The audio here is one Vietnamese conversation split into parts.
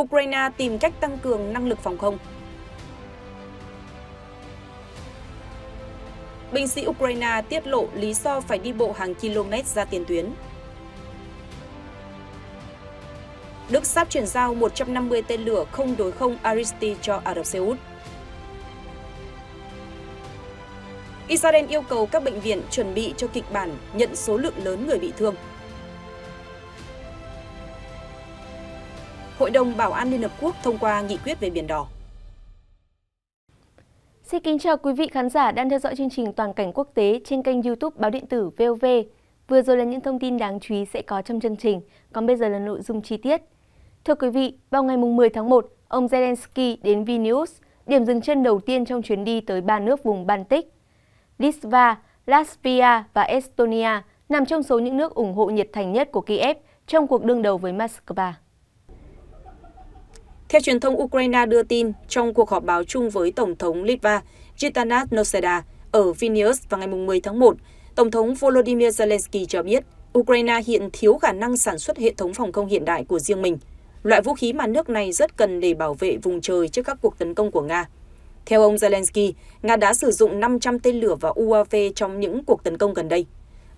Ukraine tìm cách tăng cường năng lực phòng không. Binh sĩ Ukraine tiết lộ lý do phải đi bộ hàng km ra tiền tuyến. Đức sắp chuyển giao 150 tên lửa không đối không Aristi cho Ả Rập Xê Út. Israel yêu cầu các bệnh viện chuẩn bị cho kịch bản nhận số lượng lớn người bị thương Hội đồng Bảo an Liên Hợp Quốc thông qua nghị quyết về Biển Đỏ. Xin kính chào quý vị khán giả đang theo dõi chương trình Toàn cảnh quốc tế trên kênh youtube Báo Điện tử VOV. Vừa rồi là những thông tin đáng chú ý sẽ có trong chương trình, còn bây giờ là nội dung chi tiết. Thưa quý vị, vào ngày 10 tháng 1, ông Zelensky đến Vilnius, điểm dừng chân đầu tiên trong chuyến đi tới ba nước vùng Baltic. Litva, Latvia và Estonia nằm trong số những nước ủng hộ nhiệt thành nhất của Kiev trong cuộc đương đầu với Moscow. Theo truyền thông Ukraine đưa tin, trong cuộc họp báo chung với Tổng thống Litva Gitanas Noseda ở Vilnius vào ngày 10 tháng 1, Tổng thống Volodymyr Zelensky cho biết Ukraine hiện thiếu khả năng sản xuất hệ thống phòng không hiện đại của riêng mình, loại vũ khí mà nước này rất cần để bảo vệ vùng trời trước các cuộc tấn công của Nga. Theo ông Zelensky, Nga đã sử dụng 500 tên lửa và UAV trong những cuộc tấn công gần đây.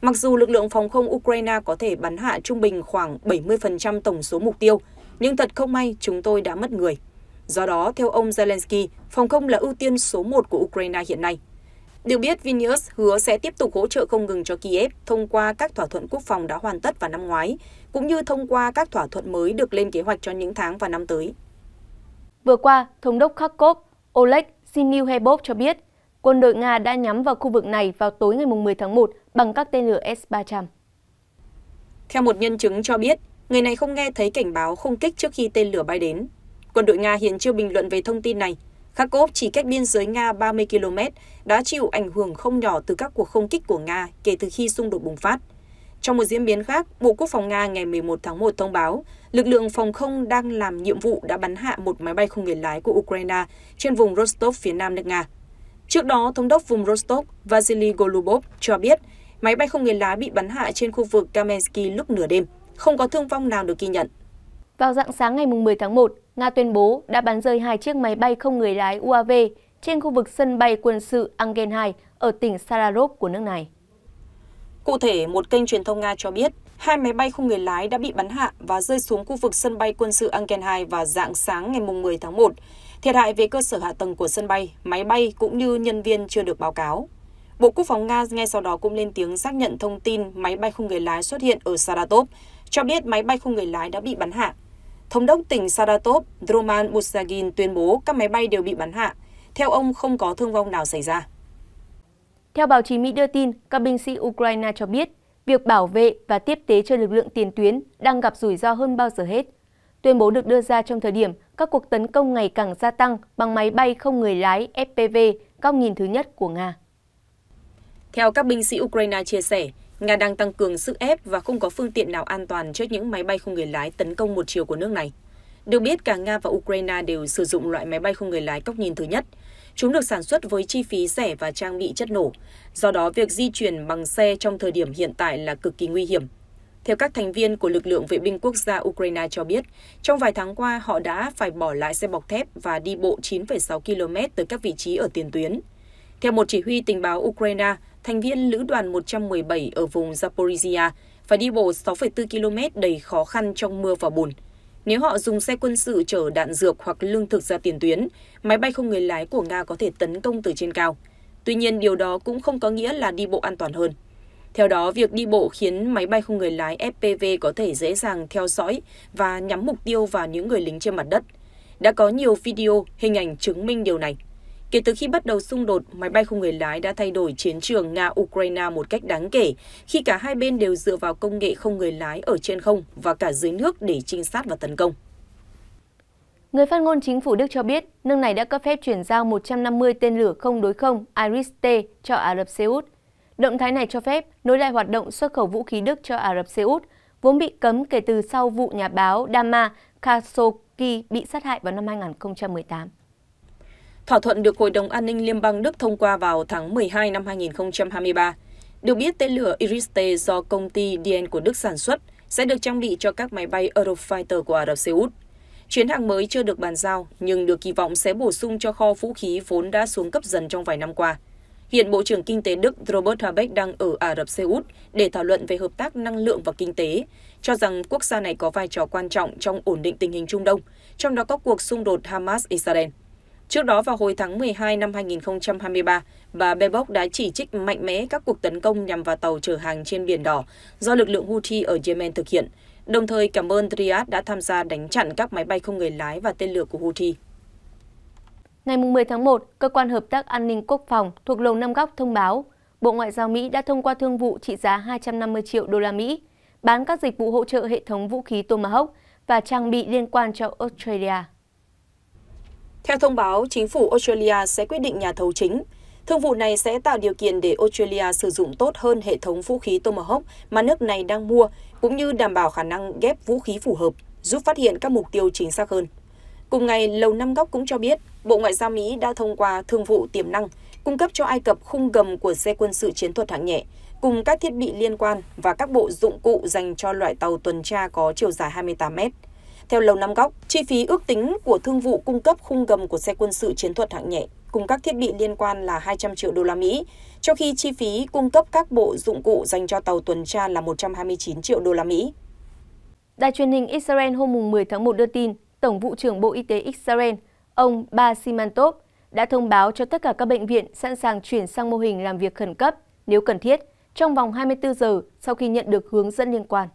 Mặc dù lực lượng phòng không Ukraine có thể bắn hạ trung bình khoảng 70% tổng số mục tiêu, nhưng thật không may chúng tôi đã mất người. Do đó, theo ông Zelensky, phòng không là ưu tiên số một của Ukraine hiện nay. Được biết, Vilnius hứa sẽ tiếp tục hỗ trợ không ngừng cho Kiev thông qua các thỏa thuận quốc phòng đã hoàn tất vào năm ngoái, cũng như thông qua các thỏa thuận mới được lên kế hoạch cho những tháng và năm tới. Vừa qua, Thống đốc Kharkov Oleg Sinilhebov cho biết quân đội Nga đã nhắm vào khu vực này vào tối ngày 10 tháng 1 bằng các tên lửa S-300. Theo một nhân chứng cho biết, Người này không nghe thấy cảnh báo không kích trước khi tên lửa bay đến. Quân đội Nga hiện chưa bình luận về thông tin này. Kharkov chỉ cách biên giới Nga 30 km đã chịu ảnh hưởng không nhỏ từ các cuộc không kích của Nga kể từ khi xung đột bùng phát. Trong một diễn biến khác, Bộ Quốc phòng Nga ngày 11 tháng 1 thông báo, lực lượng phòng không đang làm nhiệm vụ đã bắn hạ một máy bay không người lái của Ukraine trên vùng Rostov phía nam nước Nga. Trước đó, thống đốc vùng Rostov Vasily Golubov cho biết máy bay không người lái bị bắn hạ trên khu vực Kamensky lúc nửa đêm. Không có thương vong nào được ghi nhận. Vào dạng sáng ngày 10 tháng 1, Nga tuyên bố đã bắn rơi hai chiếc máy bay không người lái UAV trên khu vực sân bay quân sự Angen 2 ở tỉnh Sararov của nước này. Cụ thể, một kênh truyền thông Nga cho biết, hai máy bay không người lái đã bị bắn hạ và rơi xuống khu vực sân bay quân sự Angen 2 vào dạng sáng ngày 10 tháng 1. Thiệt hại về cơ sở hạ tầng của sân bay, máy bay cũng như nhân viên chưa được báo cáo. Bộ Quốc phòng Nga ngay sau đó cũng lên tiếng xác nhận thông tin máy bay không người lái xuất hiện ở Saratov, cho biết máy bay không người lái đã bị bắn hạ. Thống đốc tỉnh Saratov Roman Musagin tuyên bố các máy bay đều bị bắn hạ. Theo ông, không có thương vong nào xảy ra. Theo báo chí Mỹ đưa tin, các binh sĩ Ukraine cho biết việc bảo vệ và tiếp tế cho lực lượng tiền tuyến đang gặp rủi ro hơn bao giờ hết. Tuyên bố được đưa ra trong thời điểm các cuộc tấn công ngày càng gia tăng bằng máy bay không người lái FPV góc nhìn thứ nhất của Nga. Theo các binh sĩ Ukraine chia sẻ, Nga đang tăng cường sức ép và không có phương tiện nào an toàn trước những máy bay không người lái tấn công một chiều của nước này. Được biết, cả Nga và Ukraine đều sử dụng loại máy bay không người lái cóc nhìn thứ nhất. Chúng được sản xuất với chi phí rẻ và trang bị chất nổ. Do đó, việc di chuyển bằng xe trong thời điểm hiện tại là cực kỳ nguy hiểm. Theo các thành viên của lực lượng vệ binh quốc gia Ukraine cho biết, trong vài tháng qua họ đã phải bỏ lại xe bọc thép và đi bộ 9,6 km tới các vị trí ở tiền tuyến. Theo một chỉ huy tình báo Ukraine, thành viên lữ đoàn 117 ở vùng Zaporizhia phải đi bộ 6,4 km đầy khó khăn trong mưa và bùn. Nếu họ dùng xe quân sự chở đạn dược hoặc lương thực ra tiền tuyến, máy bay không người lái của Nga có thể tấn công từ trên cao. Tuy nhiên, điều đó cũng không có nghĩa là đi bộ an toàn hơn. Theo đó, việc đi bộ khiến máy bay không người lái FPV có thể dễ dàng theo dõi và nhắm mục tiêu vào những người lính trên mặt đất. Đã có nhiều video, hình ảnh chứng minh điều này. Kể từ khi bắt đầu xung đột, máy bay không người lái đã thay đổi chiến trường Nga-Ukraine một cách đáng kể, khi cả hai bên đều dựa vào công nghệ không người lái ở trên không và cả dưới nước để trinh sát và tấn công. Người phát ngôn chính phủ Đức cho biết, nước này đã cấp phép chuyển giao 150 tên lửa không đối không Iris-T cho Ả Rập Xê Út. Động thái này cho phép nối lại hoạt động xuất khẩu vũ khí Đức cho Ả Rập Xê Út, vốn bị cấm kể từ sau vụ nhà báo Dama Khashoggi bị sát hại vào năm 2018. Thỏa thuận được Hội đồng An ninh Liên bang Đức thông qua vào tháng 12 năm 2023. Được biết, tên lửa Iris-T do công ty DN của Đức sản xuất sẽ được trang bị cho các máy bay Eurofighter của Ả Rập Xê Út. Chuyến hàng mới chưa được bàn giao, nhưng được kỳ vọng sẽ bổ sung cho kho vũ khí vốn đã xuống cấp dần trong vài năm qua. Hiện Bộ trưởng Kinh tế Đức Robert Habeck đang ở Ả Rập Xê Út để thảo luận về hợp tác năng lượng và kinh tế, cho rằng quốc gia này có vai trò quan trọng trong ổn định tình hình Trung Đông, trong đó có cuộc xung đột Hamas-Israel. Trước đó vào hồi tháng 12 năm 2023, bà Bebock đã chỉ trích mạnh mẽ các cuộc tấn công nhằm vào tàu chở hàng trên Biển Đỏ do lực lượng Houthi ở Yemen thực hiện, đồng thời cảm ơn Riyadh đã tham gia đánh chặn các máy bay không người lái và tên lửa của Houthi. Ngày 10 tháng 1, Cơ quan Hợp tác An ninh Quốc phòng thuộc Lầu Năm Góc thông báo, Bộ Ngoại giao Mỹ đã thông qua thương vụ trị giá 250 triệu đô la Mỹ, bán các dịch vụ hỗ trợ hệ thống vũ khí Tomahawk và trang bị liên quan cho Australia. Theo thông báo, chính phủ Australia sẽ quyết định nhà thầu chính. Thương vụ này sẽ tạo điều kiện để Australia sử dụng tốt hơn hệ thống vũ khí Tomahawk mà nước này đang mua, cũng như đảm bảo khả năng ghép vũ khí phù hợp, giúp phát hiện các mục tiêu chính xác hơn. Cùng ngày, Lầu Năm Góc cũng cho biết, Bộ Ngoại giao Mỹ đã thông qua thương vụ tiềm năng, cung cấp cho Ai Cập khung gầm của xe quân sự chiến thuật hạng nhẹ, cùng các thiết bị liên quan và các bộ dụng cụ dành cho loại tàu tuần tra có chiều dài 28 mét. Theo Lầu Năm Góc, chi phí ước tính của thương vụ cung cấp khung gầm của xe quân sự chiến thuật hạng nhẹ cùng các thiết bị liên quan là 200 triệu đô la Mỹ, trong khi chi phí cung cấp các bộ dụng cụ dành cho tàu tuần tra là 129 triệu đô la Mỹ. Đài truyền hình Israel hôm 10 tháng 1 đưa tin, Tổng vụ trưởng Bộ Y tế Israel, ông Ba Simantov, đã thông báo cho tất cả các bệnh viện sẵn sàng chuyển sang mô hình làm việc khẩn cấp nếu cần thiết trong vòng 24 giờ sau khi nhận được hướng dẫn liên quan.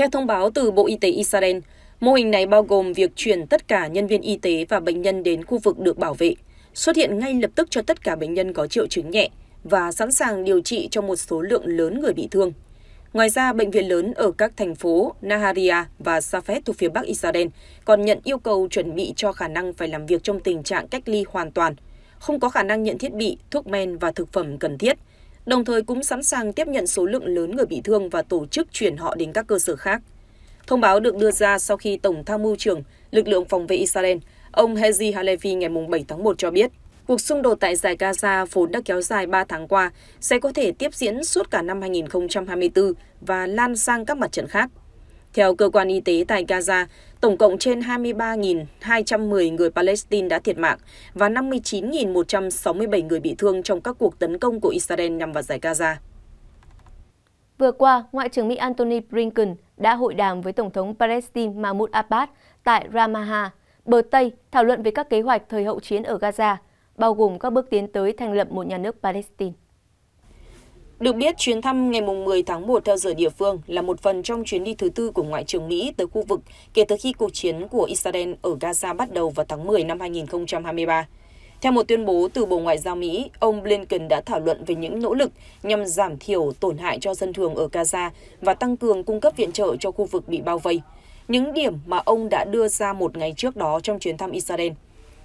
Theo thông báo từ Bộ Y tế Israel, mô hình này bao gồm việc chuyển tất cả nhân viên y tế và bệnh nhân đến khu vực được bảo vệ, xuất hiện ngay lập tức cho tất cả bệnh nhân có triệu chứng nhẹ và sẵn sàng điều trị cho một số lượng lớn người bị thương. Ngoài ra, bệnh viện lớn ở các thành phố Naharia và Safed thuộc phía Bắc Israel còn nhận yêu cầu chuẩn bị cho khả năng phải làm việc trong tình trạng cách ly hoàn toàn, không có khả năng nhận thiết bị, thuốc men và thực phẩm cần thiết – đồng thời cũng sẵn sàng tiếp nhận số lượng lớn người bị thương và tổ chức chuyển họ đến các cơ sở khác. Thông báo được đưa ra sau khi Tổng tham mưu trưởng lực lượng phòng vệ Israel, ông Hezi Halevi ngày 7 tháng 1 cho biết, cuộc xung đột tại giải Gaza vốn đã kéo dài 3 tháng qua sẽ có thể tiếp diễn suốt cả năm 2024 và lan sang các mặt trận khác. Theo cơ quan y tế tại Gaza, Tổng cộng trên 23.210 người Palestine đã thiệt mạng và 59.167 người bị thương trong các cuộc tấn công của Israel nhằm vào giải Gaza. Vừa qua, Ngoại trưởng Mỹ Antony Blinken đã hội đàm với Tổng thống Palestine Mahmoud Abbas tại Ramallah, bờ Tây, thảo luận về các kế hoạch thời hậu chiến ở Gaza, bao gồm các bước tiến tới thành lập một nhà nước Palestine. Được biết, chuyến thăm ngày 10 tháng 1 theo giờ địa phương là một phần trong chuyến đi thứ tư của Ngoại trưởng Mỹ tới khu vực kể từ khi cuộc chiến của Israel ở Gaza bắt đầu vào tháng 10 năm 2023. Theo một tuyên bố từ Bộ Ngoại giao Mỹ, ông Blinken đã thảo luận về những nỗ lực nhằm giảm thiểu tổn hại cho dân thường ở Gaza và tăng cường cung cấp viện trợ cho khu vực bị bao vây, những điểm mà ông đã đưa ra một ngày trước đó trong chuyến thăm Israel.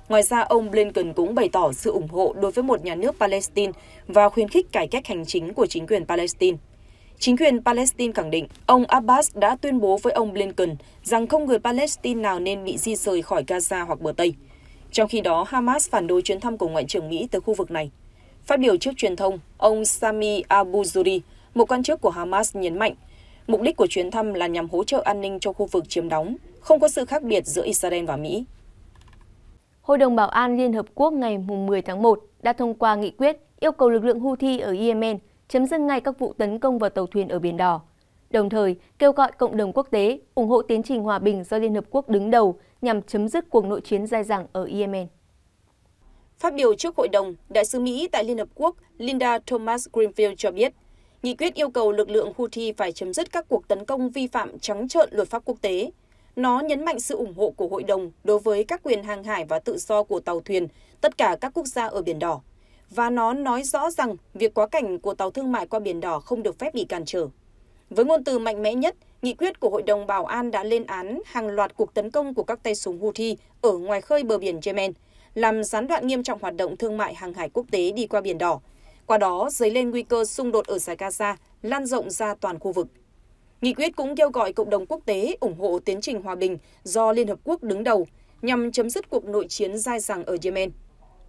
Ngoài ra, ông Blinken cũng bày tỏ sự ủng hộ đối với một nhà nước Palestine và khuyến khích cải cách hành chính của chính quyền Palestine. Chính quyền Palestine khẳng định ông Abbas đã tuyên bố với ông Blinken rằng không người Palestine nào nên bị di rời khỏi Gaza hoặc bờ Tây. Trong khi đó, Hamas phản đối chuyến thăm của Ngoại trưởng Mỹ tới khu vực này. Phát biểu trước truyền thông, ông Sami Abu-Zuri, một quan chức của Hamas nhấn mạnh, mục đích của chuyến thăm là nhằm hỗ trợ an ninh cho khu vực chiếm đóng, không có sự khác biệt giữa Israel và Mỹ. Hội đồng Bảo an Liên Hợp Quốc ngày 10 tháng 1 đã thông qua nghị quyết yêu cầu lực lượng Houthi ở Yemen chấm dứt ngay các vụ tấn công vào tàu thuyền ở Biển Đỏ, đồng thời kêu gọi cộng đồng quốc tế ủng hộ tiến trình hòa bình do Liên Hợp Quốc đứng đầu nhằm chấm dứt cuộc nội chiến dai dẳng ở Yemen. Phát biểu trước hội đồng, Đại sứ Mỹ tại Liên Hợp Quốc Linda Thomas Greenfield cho biết, nghị quyết yêu cầu lực lượng Houthi phải chấm dứt các cuộc tấn công vi phạm trắng trợn luật pháp quốc tế, nó nhấn mạnh sự ủng hộ của Hội đồng đối với các quyền hàng hải và tự do của tàu thuyền tất cả các quốc gia ở Biển Đỏ. Và nó nói rõ rằng việc quá cảnh của tàu thương mại qua Biển Đỏ không được phép bị cản trở. Với ngôn từ mạnh mẽ nhất, nghị quyết của Hội đồng Bảo an đã lên án hàng loạt cuộc tấn công của các tay súng Houthi ở ngoài khơi bờ biển Yemen, làm gián đoạn nghiêm trọng hoạt động thương mại hàng hải quốc tế đi qua Biển Đỏ, qua đó dấy lên nguy cơ xung đột ở giải Gaza lan rộng ra toàn khu vực. Nghị quyết cũng kêu gọi cộng đồng quốc tế ủng hộ tiến trình hòa bình do Liên Hợp Quốc đứng đầu nhằm chấm dứt cuộc nội chiến dai dẳng ở Yemen.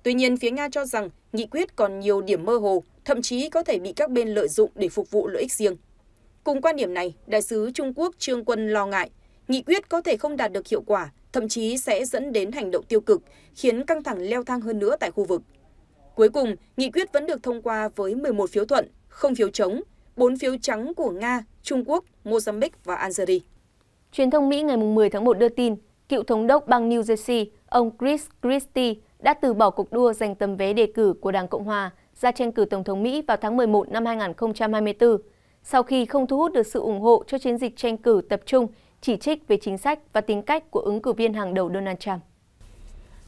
Tuy nhiên, phía Nga cho rằng nghị quyết còn nhiều điểm mơ hồ, thậm chí có thể bị các bên lợi dụng để phục vụ lợi ích riêng. Cùng quan điểm này, đại sứ Trung Quốc Trương Quân lo ngại, nghị quyết có thể không đạt được hiệu quả, thậm chí sẽ dẫn đến hành động tiêu cực, khiến căng thẳng leo thang hơn nữa tại khu vực. Cuối cùng, nghị quyết vẫn được thông qua với 11 phiếu thuận, không phiếu chống, 4 phiếu trắng của Nga Trung Quốc, Mozambique và Algeria. Truyền thông Mỹ ngày 10 tháng 1 đưa tin, cựu thống đốc bang New Jersey, ông Chris Christie đã từ bỏ cuộc đua giành tấm vé đề cử của Đảng Cộng Hòa ra tranh cử Tổng thống Mỹ vào tháng 11 năm 2024, sau khi không thu hút được sự ủng hộ cho chiến dịch tranh cử tập trung chỉ trích về chính sách và tính cách của ứng cử viên hàng đầu Donald Trump.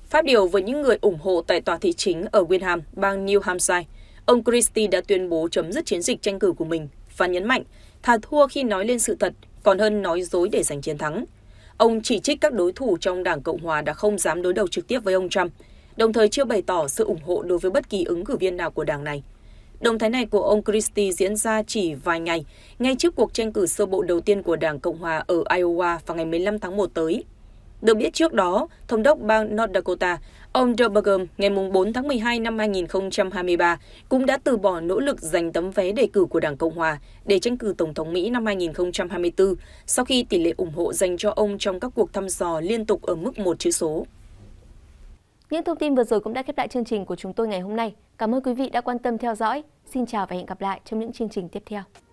Phát biểu với những người ủng hộ tại tòa thị chính ở Windham, bang New Hampshire, ông Christie đã tuyên bố chấm dứt chiến dịch tranh cử của mình và nhấn mạnh thà thua khi nói lên sự thật còn hơn nói dối để giành chiến thắng. Ông chỉ trích các đối thủ trong Đảng Cộng hòa đã không dám đối đầu trực tiếp với ông Trump, đồng thời chưa bày tỏ sự ủng hộ đối với bất kỳ ứng cử viên nào của đảng này. Động thái này của ông Christie diễn ra chỉ vài ngày, ngay trước cuộc tranh cử sơ bộ đầu tiên của Đảng Cộng Hòa ở Iowa vào ngày 15 tháng 1 tới. Được biết trước đó, Thống đốc bang North Dakota Ông Dobergum ngày 4 tháng 12 năm 2023 cũng đã từ bỏ nỗ lực giành tấm vé đề cử của Đảng Cộng Hòa để tranh cử Tổng thống Mỹ năm 2024 sau khi tỷ lệ ủng hộ dành cho ông trong các cuộc thăm dò liên tục ở mức một chữ số. Những thông tin vừa rồi cũng đã khép lại chương trình của chúng tôi ngày hôm nay. Cảm ơn quý vị đã quan tâm theo dõi. Xin chào và hẹn gặp lại trong những chương trình tiếp theo.